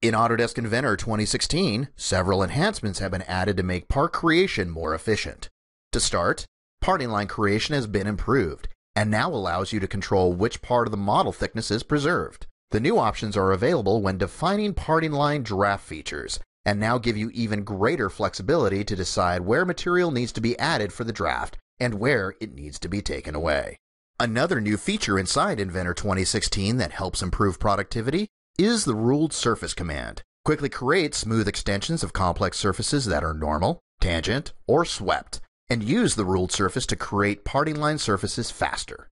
In Autodesk Inventor 2016, several enhancements have been added to make part creation more efficient. To start, parting line creation has been improved and now allows you to control which part of the model thickness is preserved. The new options are available when defining parting line draft features and now give you even greater flexibility to decide where material needs to be added for the draft and where it needs to be taken away. Another new feature inside Inventor 2016 that helps improve productivity is the ruled surface command. Quickly create smooth extensions of complex surfaces that are normal, tangent, or swept, and use the ruled surface to create parting line surfaces faster.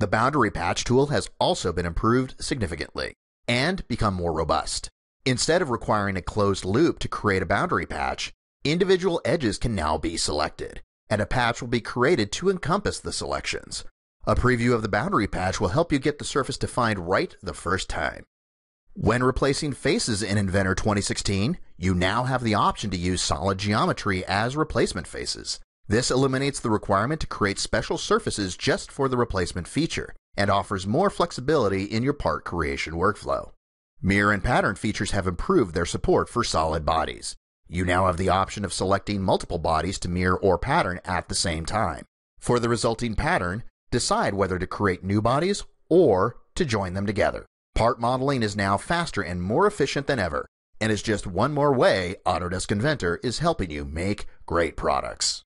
The boundary patch tool has also been improved significantly and become more robust. Instead of requiring a closed loop to create a boundary patch, individual edges can now be selected, and a patch will be created to encompass the selections. A preview of the boundary patch will help you get the surface defined right the first time. When replacing faces in Inventor 2016, you now have the option to use solid geometry as replacement faces. This eliminates the requirement to create special surfaces just for the replacement feature and offers more flexibility in your part creation workflow. Mirror and pattern features have improved their support for solid bodies. You now have the option of selecting multiple bodies to mirror or pattern at the same time. For the resulting pattern, decide whether to create new bodies or to join them together. Part modeling is now faster and more efficient than ever, and is just one more way Autodesk Inventor is helping you make great products.